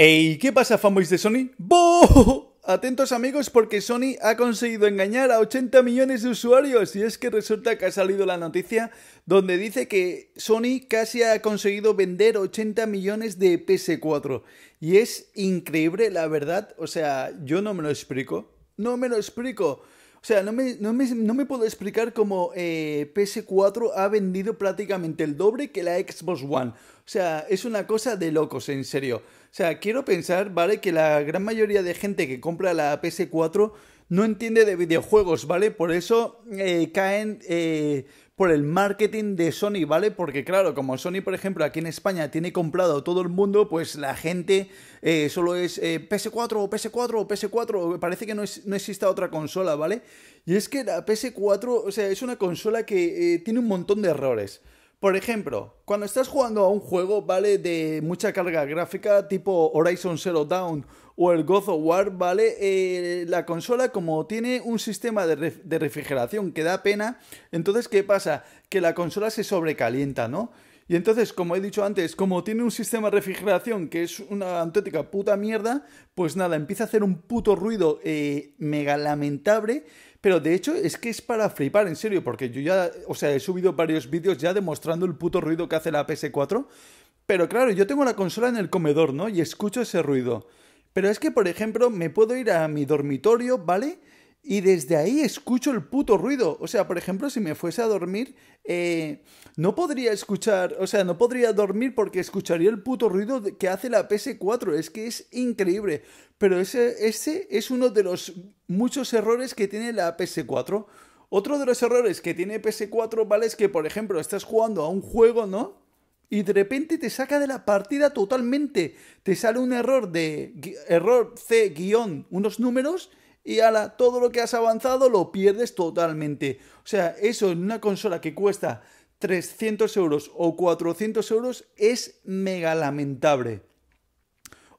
¡Ey! qué pasa, fanboys de Sony? ¡Boo! Atentos amigos porque Sony ha conseguido engañar a 80 millones de usuarios y es que resulta que ha salido la noticia donde dice que Sony casi ha conseguido vender 80 millones de PS4 y es increíble la verdad, o sea, yo no me lo explico, no me lo explico. O sea, no me, puedo explicar cómo eh, PS4 ha vendido prácticamente el doble que la Xbox One. O sea, es una cosa de locos, en serio. O sea, quiero pensar, ¿vale? Que la gran mayoría de gente que compra la PS4 no entiende de videojuegos, ¿vale? Por eso eh, caen eh, por el marketing de Sony, ¿vale? Porque claro, como Sony, por ejemplo, aquí en España tiene comprado todo el mundo, pues la gente eh, solo es eh, PS4 o PS4 o PS4, parece que no, exista otra consola, ¿vale? Y es que la PS4, o sea, es una consola que eh, tiene un montón de errores. Por ejemplo, cuando estás jugando a un juego, ¿vale? De mucha carga gráfica, tipo Horizon Zero Dawn o el God of War, ¿vale? Eh, la consola, como tiene un sistema de, de refrigeración que da pena, entonces, ¿qué pasa? Que la consola se sobrecalienta, ¿no? Y entonces, como he dicho antes, como tiene un sistema de refrigeración que es una auténtica puta mierda, pues nada, empieza a hacer un puto ruido eh, mega lamentable. Pero de hecho es que es para flipar, en serio, porque yo ya, o sea, he subido varios vídeos ya demostrando el puto ruido que hace la PS4. Pero claro, yo tengo la consola en el comedor, ¿no? Y escucho ese ruido. Pero es que, por ejemplo, me puedo ir a mi dormitorio, ¿vale? y desde ahí escucho el puto ruido. O sea, por ejemplo, si me fuese a dormir, eh, no podría escuchar, o sea, no podría dormir porque escucharía el puto ruido que hace la PS4. Es que es increíble. Pero ese, ese es uno de los muchos errores que tiene la PS4. Otro de los errores que tiene PS4, ¿vale? Es que, por ejemplo, estás jugando a un juego, ¿no? Y de repente te saca de la partida totalmente. Te sale un error de error C unos números y ala, todo lo que has avanzado lo pierdes totalmente. O sea, eso en una consola que cuesta 300 euros o 400 euros es mega lamentable.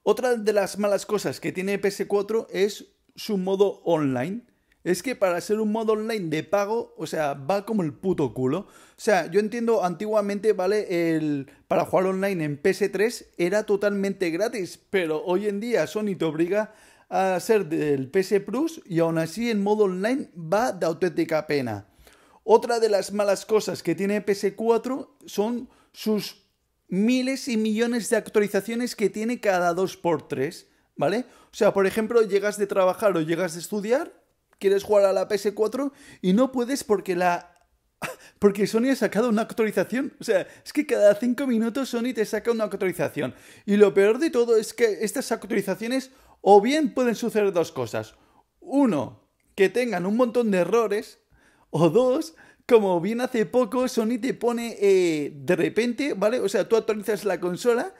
Otra de las malas cosas que tiene PS4 es su modo online. Es que para ser un modo online de pago, o sea, va como el puto culo. O sea, yo entiendo antiguamente, ¿vale? El, para jugar online en PS3 era totalmente gratis, pero hoy en día Sony te obliga a ser del PS Plus y aún así en modo online va de auténtica pena. Otra de las malas cosas que tiene PS4 son sus miles y millones de actualizaciones que tiene cada 2x3, ¿vale? O sea, por ejemplo, llegas de trabajar o llegas de estudiar, quieres jugar a la PS4 y no puedes porque la porque Sony ha sacado una actualización. O sea, es que cada 5 minutos Sony te saca una actualización. Y lo peor de todo es que estas actualizaciones o bien pueden suceder dos cosas. Uno, que tengan un montón de errores. O dos, como bien hace poco, Sony te pone eh, de repente, ¿vale? O sea, tú actualizas la consola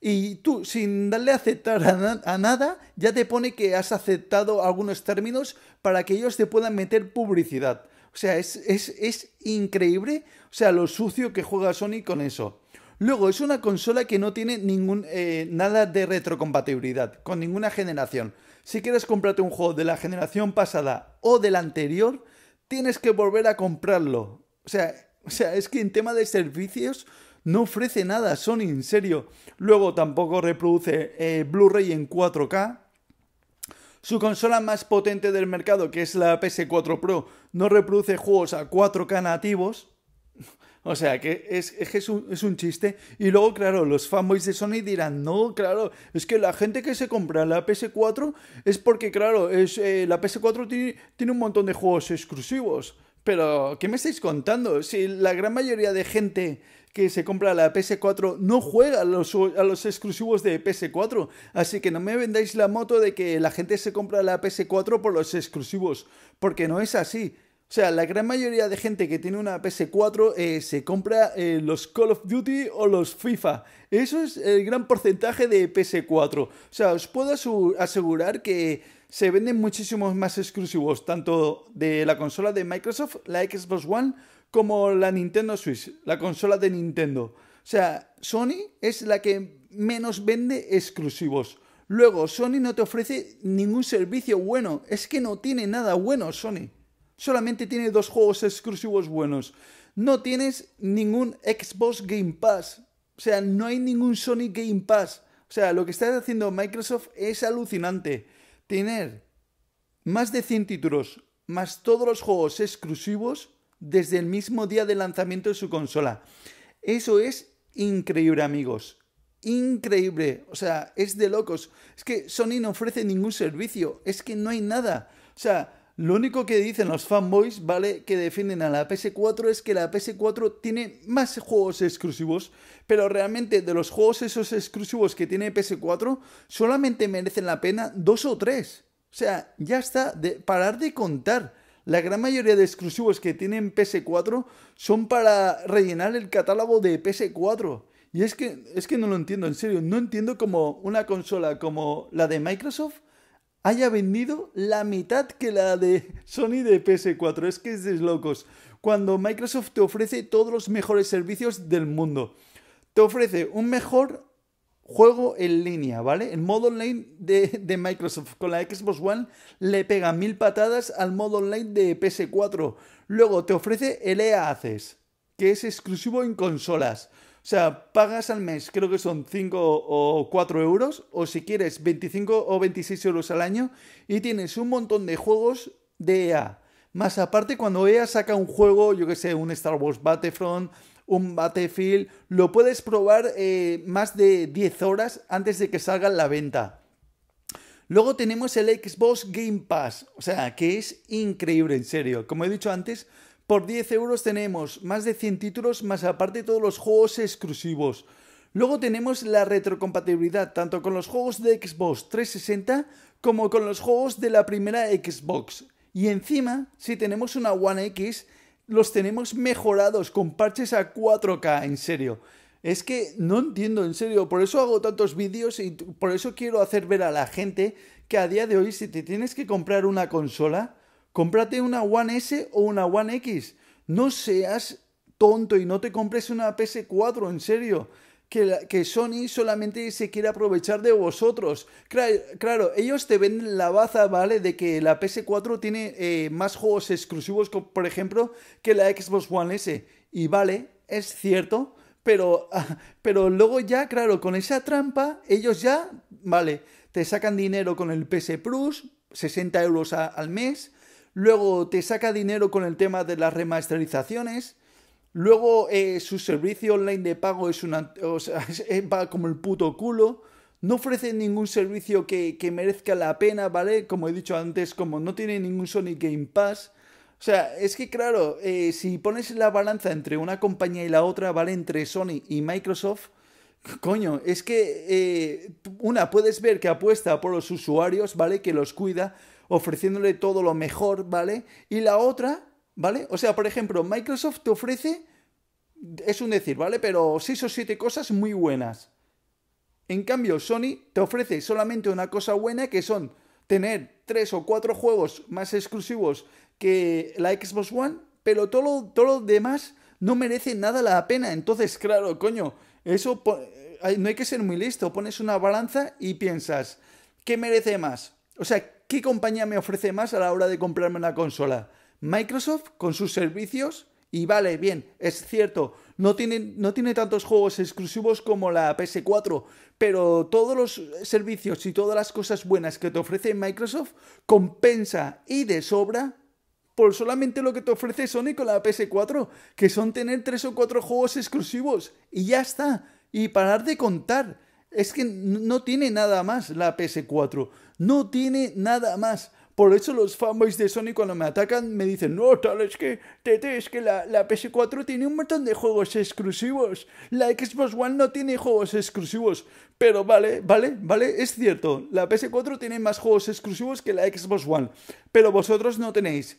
y tú, sin darle a aceptar a, nada, ya te pone que has aceptado algunos términos para que ellos te puedan meter publicidad. O sea, es, es increíble, o sea, lo sucio que juega Sony con eso. Luego, es una consola que no tiene ningún, eh, nada de retrocompatibilidad con ninguna generación. Si quieres comprarte un juego de la generación pasada o de la anterior, tienes que volver a comprarlo. O sea, o sea es que en tema de servicios no ofrece nada Sony, en serio. Luego tampoco reproduce eh, Blu-ray en 4K. Su consola más potente del mercado, que es la PS4 Pro, no reproduce juegos a 4K nativos. O sea, que es, es, un, es un chiste. Y luego, claro, los fanboys de Sony dirán, no, claro, es que la gente que se compra la PS4 es porque, claro, es, eh, la PS4 tiene, un montón de juegos exclusivos. Pero, ¿qué me estáis contando? Si la gran mayoría de gente que se compra la PS4 no juega a los, a los, exclusivos de PS4. Así que no me vendáis la moto de que la gente se compra la PS4 por los exclusivos, porque no es así. O sea, la gran mayoría de gente que tiene una PS4 eh, se compra eh, los Call of Duty o los FIFA. Eso es el gran porcentaje de PS4. O sea, os puedo asegurar que se venden muchísimos más exclusivos, tanto de la consola de Microsoft, la Xbox One, como la Nintendo Switch, la consola de Nintendo. O sea, Sony es la que menos vende exclusivos. Luego, Sony no te ofrece ningún servicio bueno. Es que no tiene nada bueno Sony. Solamente tiene dos juegos exclusivos buenos. No tienes ningún Xbox Game Pass. O sea, no hay ningún Sony Game Pass. O sea, lo que está haciendo Microsoft es alucinante. Tener más de 100 títulos, más todos los juegos exclusivos desde el mismo día de lanzamiento de su consola. Eso es increíble, amigos. Increíble. O sea, es de locos. Es que Sony no ofrece ningún servicio. Es que no hay nada. O sea, lo único que dicen los fanboys, ¿vale? Que defienden a la PS4 es que la PS4 tiene más juegos exclusivos, pero realmente de los juegos esos exclusivos que tiene PS4, solamente merecen la pena dos o tres. O sea, ya está, de parar de contar. La gran mayoría de exclusivos que tienen PS4 son para rellenar el catálogo de PS4. Y es que, es que no lo entiendo, en serio, no entiendo cómo una consola como la de Microsoft haya vendido la mitad que la de Sony de PS4. Es que es de locos. Cuando Microsoft te ofrece todos los mejores servicios del mundo. Te ofrece un mejor juego en línea, ¿vale? El modo online de, Microsoft con la Xbox One le pega mil patadas al modo online de PS4. Luego te ofrece el EA que es exclusivo en consolas. O sea, pagas al mes, creo que son 5 o 4 euros, o si quieres 25 o 26 euros al año, y tienes un montón de juegos de EA. Más aparte, cuando EA saca un juego, yo que sé, un Star Wars Battlefront, un Battlefield, lo puedes probar eh, más de 10 horas antes de que salga la venta. Luego tenemos el Xbox Game Pass, o sea, que es increíble, en serio. Como he dicho antes, por 10 euros tenemos más de 100 títulos, más aparte todos los juegos exclusivos. Luego tenemos la retrocompatibilidad tanto con los juegos de Xbox 360 como con los juegos de la primera Xbox. Y encima, si tenemos una One X, los tenemos mejorados con parches a 4K, en serio. Es que no entiendo, en serio, por eso hago tantos vídeos y por eso quiero hacer ver a la gente que a día de hoy si te tienes que comprar una consola, Cómprate una One S o una One X. No seas tonto y no te compres una PS4, en serio. Que, Sony solamente se quiere aprovechar de vosotros. Claro, ellos te venden la baza, ¿vale? De que la PS4 tiene eh, más juegos exclusivos, por ejemplo, que la Xbox One S. Y vale, es cierto, pero, pero luego ya, claro, con esa trampa, ellos ya, vale, te sacan dinero con el PS Plus, 60 euros al mes, luego te saca dinero con el tema de las remasterizaciones, luego eh, su servicio online de pago es una, va como el puto culo, no ofrece ningún servicio que, merezca la pena, ¿vale? Como he dicho antes, como no tiene ningún Sony Game Pass, o sea, es que claro, eh, si pones la balanza entre una compañía y la otra, ¿vale? Entre Sony y Microsoft, coño, es que eh, una, puedes ver que apuesta por los usuarios, ¿vale? Que los cuida, ofreciéndole todo lo mejor, ¿vale? Y la otra, ¿vale? O sea, por ejemplo, Microsoft te ofrece, es un decir, ¿vale? Pero seis o siete cosas muy buenas. En cambio, Sony te ofrece solamente una cosa buena que son tener tres o cuatro juegos más exclusivos que la Xbox One, pero todo, todo lo demás no merece nada la pena. Entonces, claro, coño, eso eh, no hay que ser muy listo. Pones una balanza y piensas, ¿qué merece más? O sea, ¿qué compañía me ofrece más a la hora de comprarme una consola? Microsoft con sus servicios y vale, bien, es cierto, no tiene, no tiene tantos juegos exclusivos como la PS4, pero todos los servicios y todas las cosas buenas que te ofrece Microsoft compensa y de sobra por solamente lo que te ofrece Sony con la PS4, que son tener tres o cuatro juegos exclusivos y ya está, y parar de contar. Es que no tiene nada más la PS4. No tiene nada más. Por eso los fanboys de Sony cuando me atacan me dicen, no, tal, es que, tete, es que la, PS4 tiene un montón de juegos exclusivos. La Xbox One no tiene juegos exclusivos. Pero vale, vale, vale, es cierto. La PS4 tiene más juegos exclusivos que la Xbox One. Pero vosotros no tenéis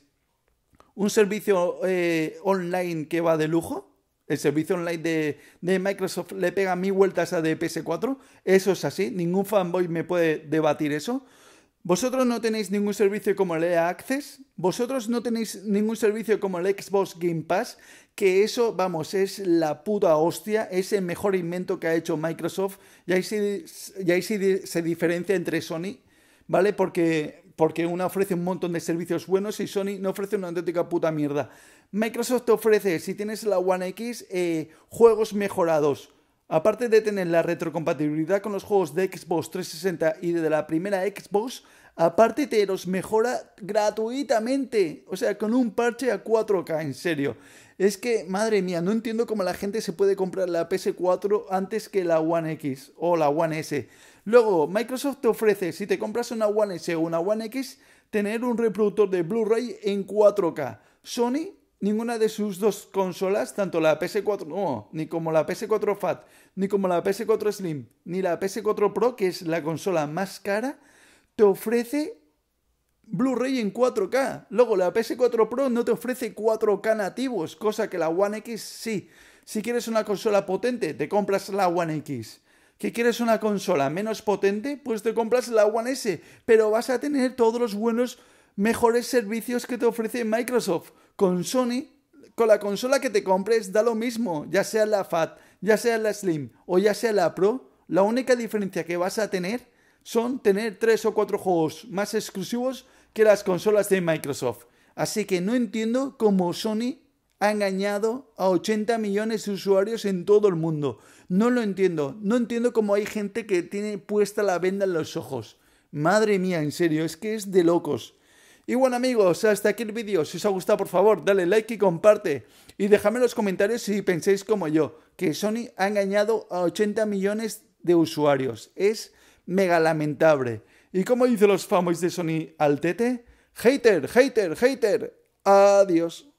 un servicio eh, online que va de lujo. El servicio online de, Microsoft le pega mil vueltas a de PS4. Eso es así. Ningún fanboy me puede debatir eso. Vosotros no tenéis ningún servicio como el EA Access. Vosotros no tenéis ningún servicio como el Xbox Game Pass. Que eso, vamos, es la puta hostia. Es el mejor invento que ha hecho Microsoft. Y y ahí sí se diferencia entre Sony. ¿Vale? Porque porque una ofrece un montón de servicios buenos y Sony no ofrece una auténtica puta mierda. Microsoft te ofrece, si tienes la One X, eh, juegos mejorados. Aparte de tener la retrocompatibilidad con los juegos de Xbox 360 y de la primera Xbox, aparte te los mejora gratuitamente. O sea, con un parche a 4K, en serio. Es que, madre mía, no entiendo cómo la gente se puede comprar la PS4 antes que la One X o la One S. Luego, Microsoft te ofrece, si te compras una One S o una One X, tener un reproductor de Blu-ray en 4K. Sony, ninguna de sus dos consolas, tanto la PS4 no, ni como la PS4 Fat, ni como la PS4 Slim, ni la PS4 Pro, que es la consola más cara, te ofrece Blu-ray en 4K. Luego la PS4 Pro no te ofrece 4K nativos, cosa que la One X sí. Si quieres una consola potente, te compras la One X. ¿Que quieres una consola menos potente? Pues te compras la One S, pero vas a tener todos los buenos, mejores servicios que te ofrece Microsoft. Con Sony, con la consola que te compres da lo mismo, ya sea la Fat, ya sea la Slim o ya sea la Pro, la única diferencia que vas a tener son tener tres o cuatro juegos más exclusivos que las consolas de Microsoft. Así que no entiendo cómo Sony ha engañado a 80 millones de usuarios en todo el mundo. No lo entiendo. No entiendo cómo hay gente que tiene puesta la venda en los ojos. Madre mía, en serio, es que es de locos. Y bueno amigos, hasta aquí el vídeo. Si os ha gustado, por favor, dale like y comparte. Y dejadme en los comentarios si pensáis como yo, que Sony ha engañado a 80 millones de usuarios. Es mega lamentable. ¿Y cómo dicen los famosos de Sony al tete? Hater, hater, hater. Adiós.